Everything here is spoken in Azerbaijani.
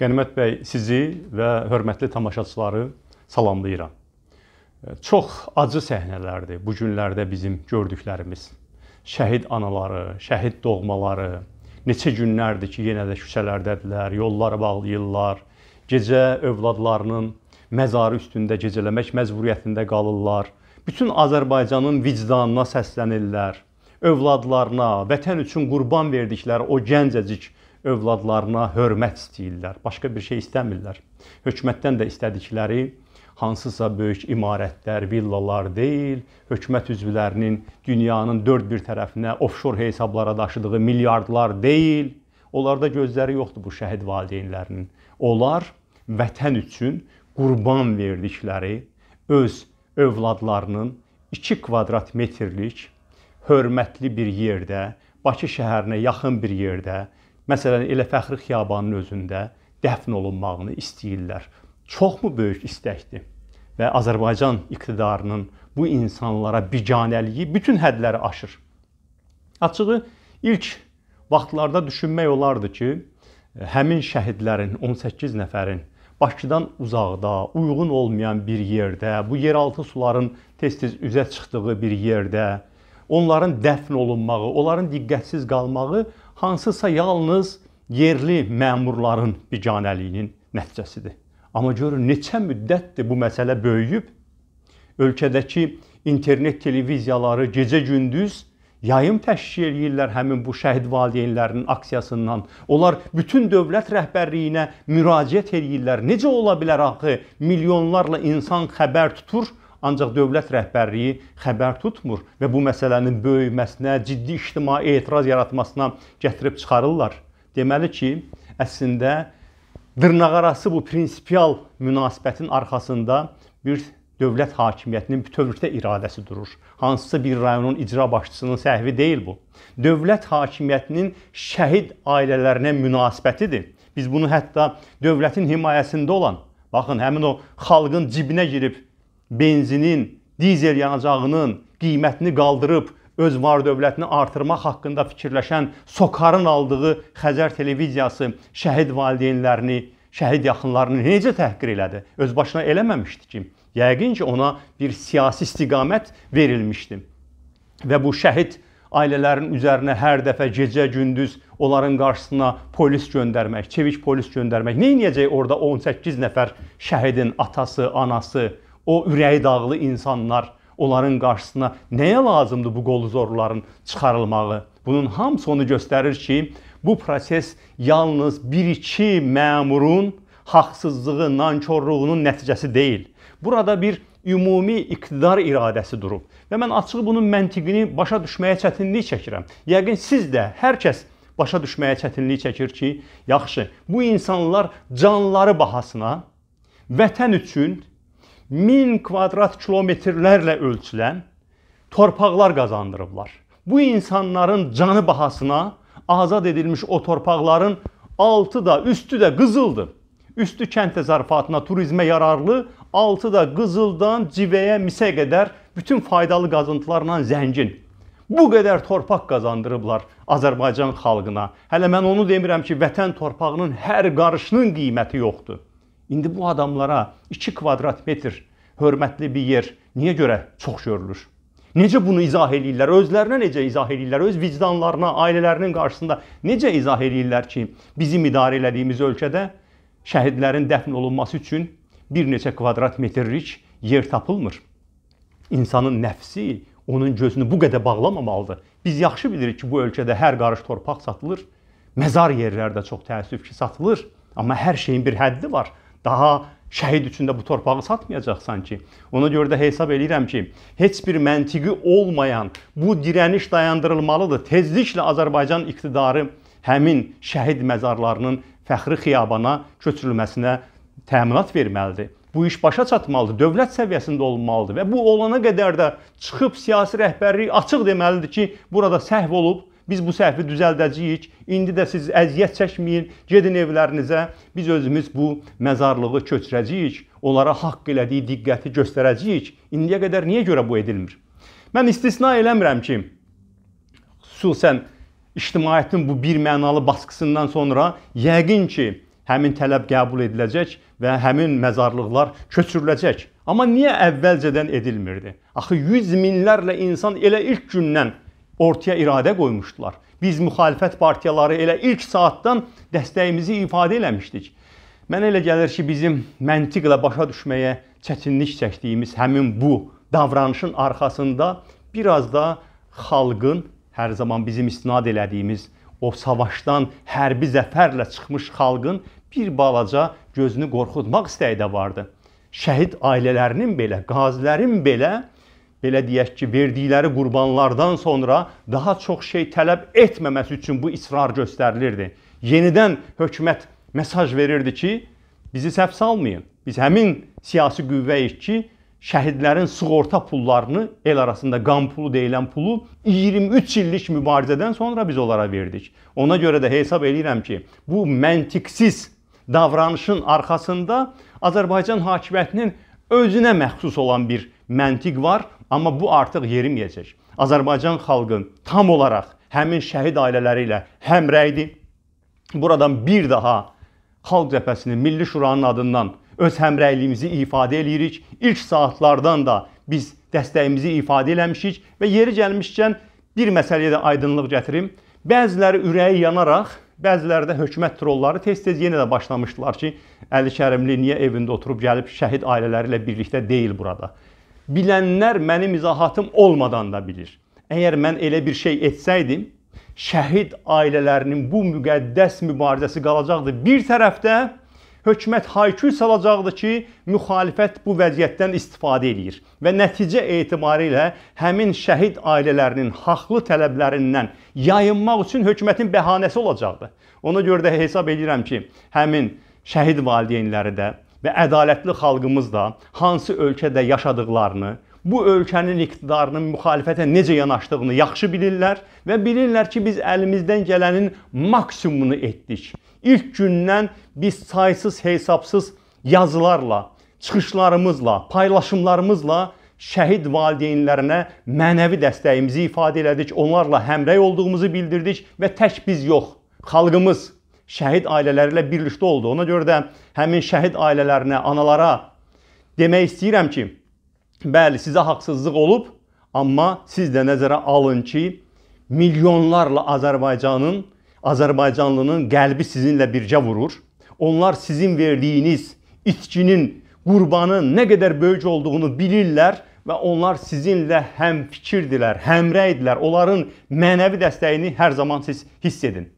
Qənimət bəy, sizi və hörmətli tamaşaçıları salamlayıram. E, çox acı səhnələrdir bu günlərdə bizim gördüklərimiz. Şəhid anaları, şəhid doğmaları, neçə günlərdir ki, yenə də küçələrdədirlər, yollar bağlayırlar. Gecə övladlarının məzarı üstündə gecələmək məcburiyyətində qalırlar. Bütün Azərbaycanın vicdanına səslənirlər. Övladlarına, vətən üçün qurban verdikləri o gəncəcik övladlarına hörmət istəyirlər, başqa bir şey istəmirlər. Hökumətdən də istədikləri hansısa böyük imarətlər, villalar deyil, hökumət üzvlərinin dünyanın dörd bir tərəfinə ofşor hesablara daşıdığı milyardlar deyil. Onlarda gözləri yoxdur bu şəhid valideynlərinin. Onlar vətən üçün qurban verdikləri öz övladlarının 2 kvadrat metrlik hörmətli bir yerdə, Bakı şəhərinə yaxın bir yerdə Məsələn, elə Fəxri xiyabanının özündə dəfn olunmağını istəyirlər. Çoxmu böyük istəkdir? Və Azərbaycan iqtidarının bu insanlara biganəliyi bütün hədləri aşır. Açığı ilk vaxtlarda düşünmək olardı ki, həmin şəhidlərin 18 nəfərin Bakıdan uzaqda, uyğun olmayan bir yerdə, bu yeraltı suların tez-tez üzə çıxdığı bir yerdə onların dəfn olunmağı, onların diqqətsiz qalmağı hansısa yalnız yerli məmurların biganəliyinin nəticəsidir. Amma görün neçə müddətdir bu məsələ böyüyüb. Ölkədəki internet televiziyaları gecə-gündüz yayım təşkil eləyirlər həmin bu şəhid valideynlərinin aksiyasından. Onlar bütün dövlət rəhbərliyinə müraciət eləyirlər. Necə ola bilər axı milyonlarla insan xəbər tutur, Ancaq dövlət rəhbərliyi xəbər tutmur və bu məsələnin böyüməsinə, ciddi ictimai etiraz yaratmasına gətirib çıxarırlar. Deməli ki, əslində dırnaqarası bu prinsipial münasibətin arxasında bir dövlət hakimiyyətinin bütövlükdə iradəsi durur. Hansısa bir rayonun icra başçısının səhvi deyil bu. Dövlət hakimiyyətinin şəhid ailələrinə münasibətidir. Biz bunu hətta dövlətin himayəsində olan, baxın, həmin o xalqın cibinə girib benzinin, dizel yanacağının qiymətini qaldırıb öz var dövlətini artırmaq haqqında fikirləşən Sokarın aldığı Xəzər televiziyası şəhid valideynlərini, şəhid yaxınlarını necə təhqir elədi? Öz başına eləməmişdi ki. Yəqin ki, ona bir siyasi istiqamət verilmişdi. Və bu şəhid ailələrin üzərinə hər dəfə gecə gündüz onların qarşısına polis göndərmək, çevik polis göndərmək. Nə edəcək orada 18 nəfər şəhidin atası, anası, o ürəyi dağlı insanlar onların qarşısına nəyə lazımdır bu qolu zorların çıxarılmağı? Bunun hamısı onu göstərir ki, bu proses yalnız 1-2 məmurun haqsızlığı, nankorluğunun nəticəsi deyil. Burada bir ümumi iqtidar iradəsi durub. Və mən açıq bunun məntiqini başa düşməyə çətinlik çəkirəm. Yəqin siz də, hər kəs başa düşməyə çətinlik çəkir ki, yaxşı, bu insanlar canları bahasına vətən üçün 1000 kvadrat kilometrlərlə ölçülən torpaqlar qazandırıblar. Bu insanların canı bahasına azad edilmiş o torpaqların altı da, üstü də qızıldır. Üstü kənd təsərrüfatına, turizmə yararlı, altı da qızıldan civəyə, misə qədər bütün faydalı qazıntılarla zəngin. Bu qədər torpaq qazandırıblar Azərbaycan xalqına. Hələ mən onu demirəm ki, vətən torpağının hər qarışının qiyməti yoxdur. İndi bu adamlara 2 kvadrat metr hörmətli bir yer niyə görə çox görülür? Necə bunu izah eləyirlər? Özlərinə necə izah eləyirlər? Öz vicdanlarına, ailələrinin qarşısında necə izah eləyirlər ki, bizim idarə elədiyimiz ölkədə şəhidlərin dəfn olunması üçün bir neçə kvadrat metrlik yer tapılmır. İnsanın nəfsi onun gözünü bu qədər bağlamamalıdır. Biz yaxşı bilirik ki, bu ölkədə hər qarış torpaq satılır. Məzar yerləri də çox təəssüf ki, satılır. Amma hər şeyin bir həddi var. Daha şəhid üçün də bu torpağı satmayacaqsan ki. Ona görə də hesab eləyirəm ki, heç bir məntiqi olmayan bu dirəniş dayandırılmalıdır. Tezliklə Azərbaycan iqtidarı həmin şəhid məzarlarının fəxri xiyabana köçürülməsinə təminat verməlidir. Bu iş başa çatmalıdır, dövlət səviyyəsində olmalıdır və bu olana qədər də çıxıb siyasi rəhbərlik açıq deməlidir ki, burada səhv olub Biz bu səhvi düzəldəcəyik. İndi də siz əziyyət çəkməyin, gedin evlərinizə. Biz özümüz bu məzarlığı köçürəcəyik. Onlara haqq elədiyi diqqəti göstərəcəyik. İndiyə qədər niyə görə bu edilmir? Mən istisna eləmirəm ki, xüsusən ictimaiyyətin bu bir mənalı baskısından sonra yəqin ki, həmin tələb qəbul ediləcək və həmin məzarlıqlar köçürüləcək. Amma niyə əvvəlcədən edilmirdi? Axı 100 minlərlə insan elə ilk gündən ortaya iradə qoymuşdular. Biz müxalifət partiyaları elə ilk saatdan dəstəyimizi ifadə eləmişdik. Mənə elə gəlir ki, bizim məntiqlə başa düşməyə çətinlik çəkdiyimiz həmin bu davranışın arxasında biraz da xalqın hər zaman bizim istinad elədiyimiz o savaşdan hərbi zəfərlə çıxmış xalqın bir balaca gözünü qorxutmaq istəyi də vardı. Şəhid ailələrinin belə, qazilərin belə belə deyək ki, verdikləri qurbanlardan sonra daha çox şey tələb etməməsi üçün bu israr göstərilirdi. Yenidən hökumət mesaj verirdi ki, bizi səhv salmayın. Biz həmin siyasi qüvvəyik ki, şəhidlərin sığorta pullarını, el arasında qan pulu deyilən pulu 23 illik mübarizədən sonra biz onlara verdik. Ona görə də hesab eləyirəm ki, bu məntiqsiz davranışın arxasında Azərbaycan hakimiyyətinin özünə məxsus olan bir məntiq var. Amma bu artıq yeriməyəcək. Azərbaycan xalqı tam olaraq həmin şəhid ailələri ilə həmrəydir. Buradan bir daha Xalq Cəbhəsinin Milli Şuranın adından öz həmrəyliyimizi ifadə eləyirik. İlk saatlardan da biz dəstəyimizi ifadə eləmişik və yeri gəlmişkən bir məsələyə də aydınlıq gətirim. Bəziləri ürəyi yanaraq, bəziləri də hökumət trolları tez-tez yenə də başlamışdılar ki, Əli Kərimli niyə evində oturub gəlib şəhid ailələri ilə birlikdə deyil burada bilənlər mənim izahatım olmadan da bilir. Əgər mən elə bir şey etsəydim, şəhid ailələrinin bu müqəddəs mübarizəsi qalacaqdı. Bir tərəfdə hökumət hayküy salacaqdı ki, müxalifət bu vəziyyətdən istifadə eləyir və nəticə etibarı ilə həmin şəhid ailələrinin haqlı tələblərindən yayınmaq üçün hökumətin bəhanəsi olacaqdı. Ona görə də hesab edirəm ki, həmin şəhid valideynləri də və ədalətli xalqımız da hansı ölkədə yaşadıqlarını, bu ölkənin iqtidarının müxalifətə necə yanaşdığını yaxşı bilirlər və bilirlər ki, biz əlimizdən gələnin maksimumunu etdik. İlk gündən biz saysız, hesabsız yazılarla, çıxışlarımızla, paylaşımlarımızla şəhid valideynlərinə mənəvi dəstəyimizi ifadə elədik, onlarla həmrəy olduğumuzu bildirdik və tək biz yox, xalqımız şəhid ailələri ilə birlikdə oldu. Ona görə də həmin şəhid ailələrinə, analara demək istəyirəm ki, bəli, sizə haqsızlıq olub, amma siz də nəzərə alın ki, milyonlarla Azərbaycanın, Azərbaycanlının qəlbi sizinlə bircə vurur. Onlar sizin verdiyiniz içkinin qurbanı nə qədər böyük olduğunu bilirlər və onlar sizinlə həm fikirdilər, həmrəydilər. Onların mənəvi dəstəyini hər zaman siz hiss edin.